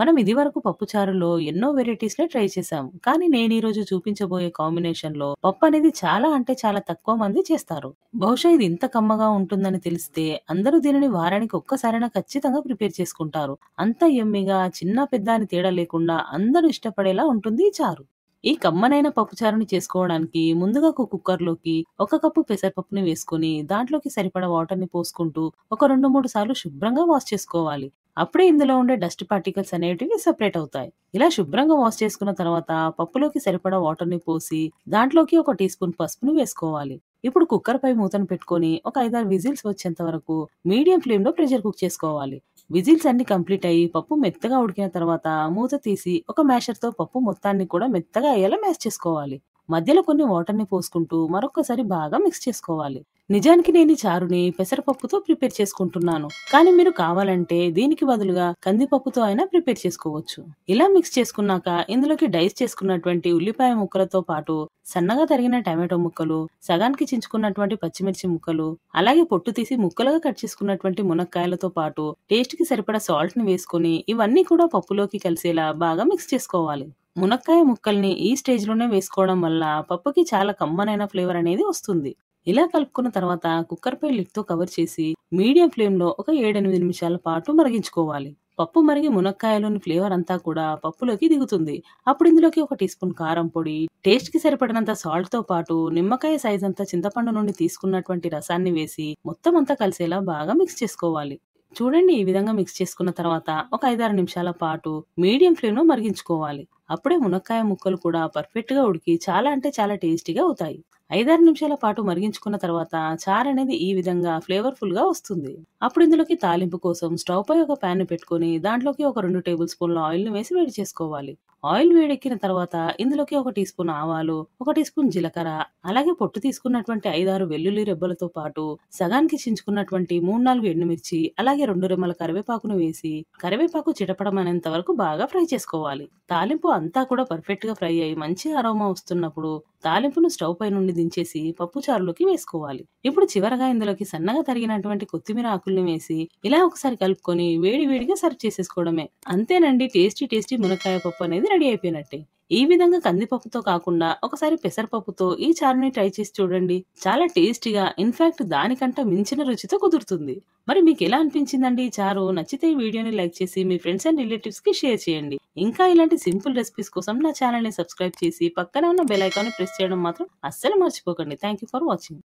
మనం ఇది వరకు పప్పుచారులో ఎన్నో వెరైటీస్ ని ట్రై చేసాం కానీ నేను ఈ రోజు చూపించబోయే కాంబినేషన్ లో పప్పు అనేది చాలా అంటే చాలా తక్కువ మంది చేస్తారు బహుశా ఇది ఇంత కమ్మగా ఉంటుందని తెలిస్తే అందరూ దీనిని వారానికి ఒక్కసారైనా ఖచ్చితంగా ప్రిపేర్ చేసుకుంటారు అంత ఎమ్మిగా చిన్న పెద్ద అని తేడా లేకుండా అందరూ ఇష్టపడేలా ఉంటుంది ఈ చారు ఈ కమ్మనైన పప్పుచారుని చేసుకోవడానికి ముందుగా ఒక కుక్కర్లోకి ఒక కప్పు పెసరపప్పుని వేసుకుని దాంట్లోకి సరిపడా వాటర్ని పోసుకుంటూ ఒక రెండు మూడు సార్లు శుభ్రంగా వాష్ చేసుకోవాలి అప్పుడే ఇందులో ఉండే డస్ట్ పార్టికల్స్ అనేటివి సెపరేట్ అవుతాయి ఇలా శుభ్రంగా వాష్ చేసుకున్న తర్వాత పప్పులోకి సరిపడా వాటర్ ని పోసి దాంట్లోకి ఒక టీ స్పూన్ పసుపును వేసుకోవాలి ఇప్పుడు కుక్కర్ పై మూతను పెట్టుకుని ఒక ఐదారు విజిల్స్ వచ్చేంత వరకు మీడియం ఫ్లేమ్ లో ప్రెషర్ కుక్ చేసుకోవాలి విజిల్స్ అన్ని కంప్లీట్ అయ్యి పప్పు మెత్తగా ఉడికిన తర్వాత మూత తీసి ఒక మ్యాషర్ తో పప్పు మొత్తాన్ని కూడా మెత్తగా అయ్యేలా మ్యాష్ చేసుకోవాలి మధ్యలో కొన్ని వాటర్ని పోసుకుంటూ మరొకసారి బాగా మిక్స్ చేసుకోవాలి నిజానికి నేను చారుని పెసరపప్పుతో ప్రిపేర్ చేసుకుంటున్నాను కానీ మీరు కావాలంటే దీనికి బదులుగా కందిపప్పుతో అయినా ప్రిపేర్ చేసుకోవచ్చు ఇలా మిక్స్ చేసుకున్నాక ఇందులోకి డైస్ చేసుకున్నటువంటి ఉల్లిపాయ ముక్కలతో పాటు సన్నగా తరిగిన టమాటో ముక్కలు సగానికి చించుకున్నటువంటి పచ్చిమిర్చి ముక్కలు అలాగే పొట్టు తీసి ముక్కలుగా కట్ చేసుకున్నటువంటి మునక్కాయలతో పాటు టేస్ట్ కి సరిపడా సాల్ట్ ని వేసుకుని ఇవన్నీ కూడా పప్పులోకి కలిసేలా బాగా మిక్స్ చేసుకోవాలి మునక్కాయ ముక్కల్ని ఈ స్టేజ్లోనే వేసుకోవడం వల్ల పప్పుకి చాలా కమ్మనైన ఫ్లేవర్ అనేది వస్తుంది ఇలా కలుపుకున్న తర్వాత కుక్కర్పై తో కవర్ చేసి మీడియం ఫ్లేమ్లో ఒక ఏడెనిమిది నిమిషాల పాటు మరిగించుకోవాలి పప్పు మరిగి మునక్కాయలోని ఫ్లేవర్ అంతా కూడా పప్పులోకి దిగుతుంది అప్పుడు ఇందులోకి ఒక టీ స్పూన్ కారం పొడి టేస్ట్ కి సరిపడినంత సాల్ట్ తో పాటు నిమ్మకాయ సైజ్ అంతా చింతపండు నుండి తీసుకున్నటువంటి రసాన్ని వేసి మొత్తం అంతా కలిసేలా బాగా మిక్స్ చేసుకోవాలి చూడండి ఈ విధంగా మిక్స్ చేసుకున్న తర్వాత ఒక ఐదారు నిమిషాల పాటు మీడియం ఫ్లేమ్లో మరిగించుకోవాలి అప్పుడే మునక్కాయ ముక్కలు కూడా పర్ఫెక్ట్గా ఉడికి చాలా అంటే చాలా టేస్టీగా అవుతాయి ఐదారు నిమిషాల పాటు మరిగించుకున్న తర్వాత చార్ అనేది ఈ విధంగా ఫ్లేవర్ఫుల్ గా వస్తుంది అప్పుడు ఇందులోకి తాలింపు కోసం స్టవ్ పై ఒక ప్యాన్ పెట్టుకుని దాంట్లోకి ఒక రెండు టేబుల్ స్పూన్ల ఆయిల్ ను వేసి వేడి చేసుకోవాలి ఆయిల్ వేడెక్కిన తర్వాత ఇందులోకి ఒక టీ స్పూన్ ఆవాలు ఒక టీ స్పూన్ జీలకర్ర అలాగే పొట్టు తీసుకున్నటువంటి ఐదారు వెల్లుల్లి రెబ్బలతో పాటు సగానికి చించుకున్నటువంటి మూడు నాలుగు ఎండుమిర్చి అలాగే రెండు రెమ్మల కరివేపాకును వేసి కరివేపాకు చిటపడమనేంత వరకు బాగా ఫ్రై చేసుకోవాలి తాలింపు అంతా కూడా పర్ఫెక్ట్ గా ఫ్రై అయ్యి మంచి అరోమా వస్తున్నప్పుడు తాలింపును స్టవ్ పై నుండి దించేసి పప్పు చారులోకి వేసుకోవాలి ఇప్పుడు చివరగా ఇందులోకి సన్నగా తరిగినటువంటి కొత్తిమీర ఆకుల్ని వేసి ఇలా ఒకసారి కలుపుకొని వేడి వేడిగా సర్వ్ చేసేసుకోవడమే అంతేనండి టేస్టీ టేస్టీ మునక్కాయ పప్పు అనేది రెడీ అయిపోయినట్టే ఈ విధంగా కందిపప్పుతో కాకుండా ఒకసారి పెసరపప్పుతో ఈ చారుని ట్రై చేసి చూడండి చాలా టేస్టీగా ఇన్ఫాక్ట్ దానికంటే మించిన రుచితో కుదురుతుంది మరి మీకు ఎలా అనిపించిందండి ఈ చారు నచ్చితే ఈ వీడియోని లైక్ చేసి మీ ఫ్రెండ్స్ అండ్ రిలేటివ్స్ కి షేర్ చేయండి ఇంకా ఇలాంటి సింపుల్ రెసిపీస్ కోసం నా ఛానల్ ని సబ్స్క్రైబ్ చేసి పక్కన ఉన్న బెల్ ఐకాన్ ప్రెస్ చేయడం మాత్రం అస్సలు మర్చిపోకండి థ్యాంక్ యూ ఫర్ వాచింగ్